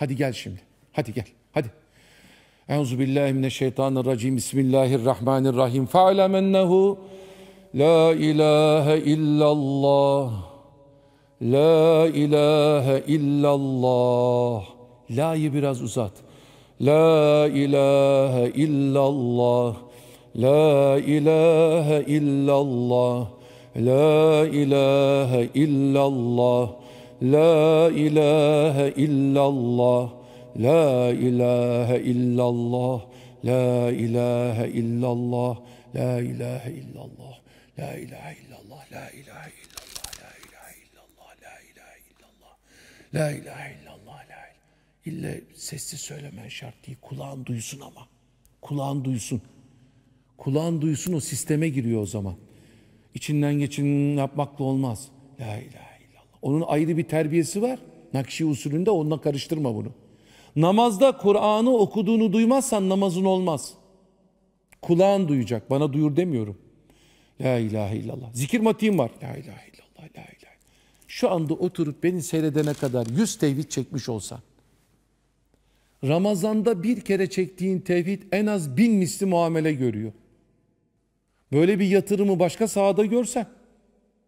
Hadi gel şimdi. Hadi gel. Hadi. Euzu billahi mineşşeytanirracim. Bismillahirrahmanirrahim. Fa'lem ennehu la ilahe illallah. La ilahe illallah. La'yı biraz uzat. La ilahe illallah. La ilahe illallah. La ilahe illallah. La ilahe illallah La ilahe illallah La ilahe illallah La ilahe illallah La ilahe illallah La ilahe illallah La ilahe illallah La ilahe illallah La ilahe illallah La İlle sessiz söylemen şart değil. Kulağın duysun ama. Kulağın duysun. Kulağın duysun o sisteme giriyor o zaman. İçinden geçin yapmakla olmaz. La ilahe onun ayrı bir terbiyesi var. Nakşi usulünde onunla karıştırma bunu. Namazda Kur'an'ı okuduğunu duymazsan namazın olmaz. Kulağın duyacak. Bana duyur demiyorum. La ilahe illallah. Zikir matiğim var. La ilahe illallah. La ilahe. Şu anda oturup beni seyredene kadar yüz tevhid çekmiş olsan. Ramazanda bir kere çektiğin tevhid en az bin misli muamele görüyor. Böyle bir yatırımı başka sahada görsen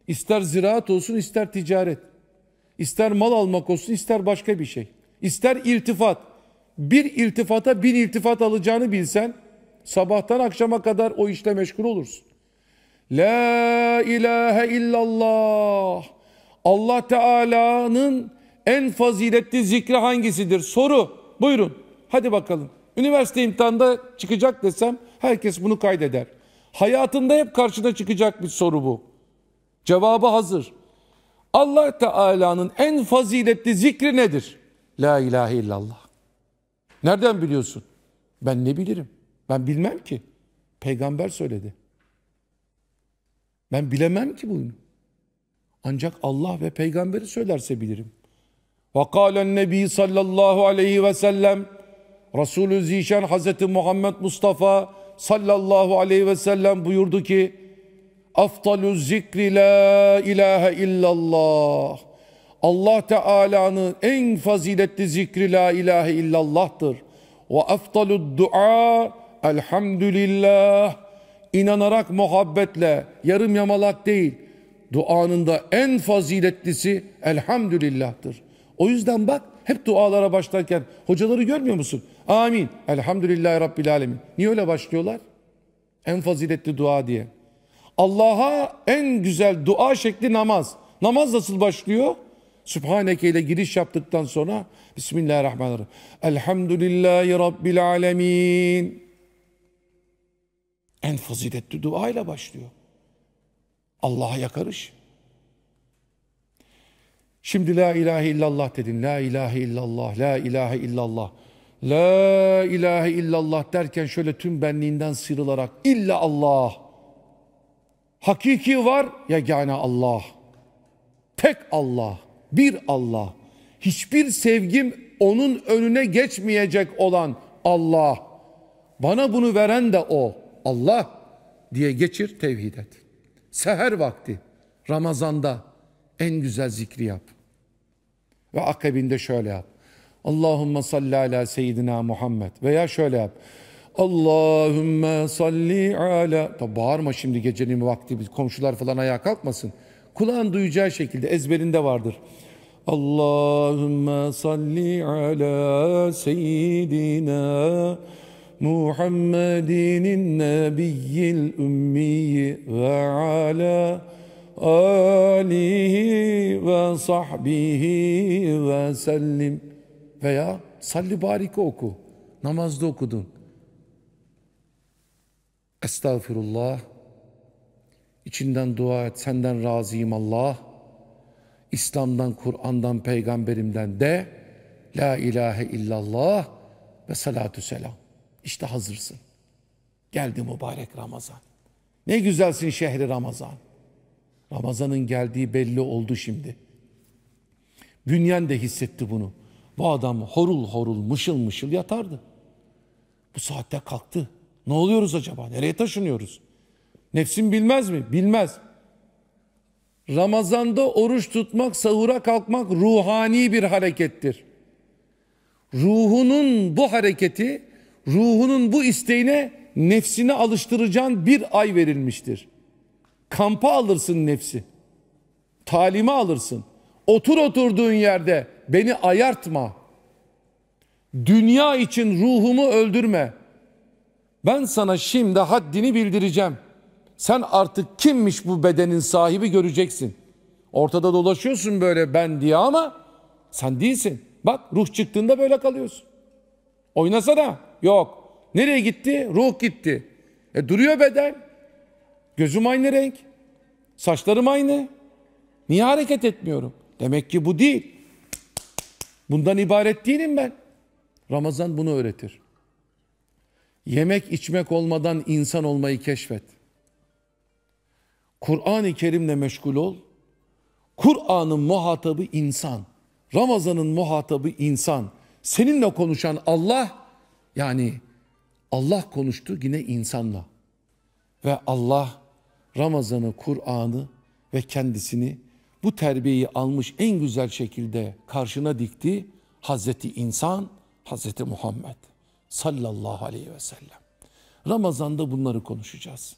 İster ziraat olsun, ister ticaret. İster mal almak olsun, ister başka bir şey. İster iltifat. Bir iltifata bin iltifat alacağını bilsen sabahtan akşama kadar o işle meşgul olursun. La ilahe illallah. Allah Teala'nın en faziletli zikri hangisidir? Soru. Buyurun. Hadi bakalım. Üniversite imtihanda çıkacak desem herkes bunu kaydeder. Hayatında hep karşına çıkacak bir soru bu. Cevabı hazır. Allah Teala'nın en faziletli zikri nedir? La ilahe illallah. Nereden biliyorsun? Ben ne bilirim? Ben bilmem ki. Peygamber söyledi. Ben bilemem ki bunu. Ancak Allah ve peygamberi söylerse bilirim. وَقَالَ النَّبِي sallallahu aleyhi ve sellem Resulü Zişen Hazreti Muhammed Mustafa sallallahu aleyhi ve sellem buyurdu ki aftalu zikri la ilahe illallah. Allah Teala'nın en faziletli zikri la ilahe illallah'tır. Ve aftalu dua elhamdülillah. İnanarak muhabbetle, yarım yamalak değil. Duanın da en faziletlisi elhamdülillah'tır. O yüzden bak hep dualara başlarken hocaları görmüyor musun? Amin. Elhamdülillahi Rabbil Alemin. Niye öyle başlıyorlar? En faziletli dua diye. Allah'a en güzel dua şekli namaz. Namaz nasıl başlıyor? Sübhaneke ile giriş yaptıktan sonra Bismillahirrahmanirrahim. Elhamdülillahi Rabbil alemin. En faziletli dua ile başlıyor. Allah'a yakarış. Şimdi la ilahe illallah dedin. La ilahe illallah, la ilahe illallah. La ilahe illallah derken şöyle tüm benliğinden sıyrılarak illa Allah Hakiki var yegane Allah. Tek Allah, bir Allah. Hiçbir sevgim onun önüne geçmeyecek olan Allah. Bana bunu veren de o. Allah diye geçir tevhid et. Seher vakti Ramazan'da en güzel zikri yap. Ve akabinde şöyle yap. Allahümme salli ala seyyidina Muhammed veya şöyle yap. Allahümme salli ala. Tabi bağırma şimdi gecenin vakti komşular falan ayağa kalkmasın. Kulağın duyacağı şekilde ezberinde vardır. Allahümme salli ala seyyidina Muhammedin nebiyyil ümmiyi ve ala alihi ve sahbihi ve sellim veya salli barika oku namazda okudun Estağfirullah. İçinden dua et senden razıyım Allah. İslam'dan, Kur'an'dan, peygamberimden de La ilahe illallah ve salatu selam. İşte hazırsın. Geldi mübarek Ramazan. Ne güzelsin şehri Ramazan. Ramazan'ın geldiği belli oldu şimdi. Bünyen de hissetti bunu. Bu adam horul horul mışıl mışıl yatardı. Bu saatte kalktı. Ne oluyoruz acaba? Nereye taşınıyoruz? Nefsim bilmez mi? Bilmez. Ramazanda oruç tutmak, sahura kalkmak ruhani bir harekettir. Ruhunun bu hareketi, ruhunun bu isteğine nefsini alıştıracağın bir ay verilmiştir. Kampa alırsın nefsi. Talime alırsın. Otur oturduğun yerde beni ayartma. Dünya için ruhumu öldürme. Ben sana şimdi haddini bildireceğim. Sen artık kimmiş bu bedenin sahibi göreceksin. Ortada dolaşıyorsun böyle ben diye ama sen değilsin. Bak ruh çıktığında böyle kalıyorsun. Oynasana. Yok. Nereye gitti? Ruh gitti. E duruyor beden. Gözüm aynı renk. Saçlarım aynı. Niye hareket etmiyorum? Demek ki bu değil. Bundan ibaret değilim ben. Ramazan bunu öğretir. Yemek içmek olmadan insan olmayı keşfet. Kur'an-ı Kerim'le meşgul ol. Kur'an'ın muhatabı insan. Ramazan'ın muhatabı insan. Seninle konuşan Allah yani Allah konuştu yine insanla. Ve Allah Ramazan'ı, Kur'an'ı ve kendisini bu terbiyeyi almış en güzel şekilde karşına dikti Hazreti İnsan, Hazreti Muhammed sallallahu aleyhi ve sellem. Ramazan'da bunları konuşacağız.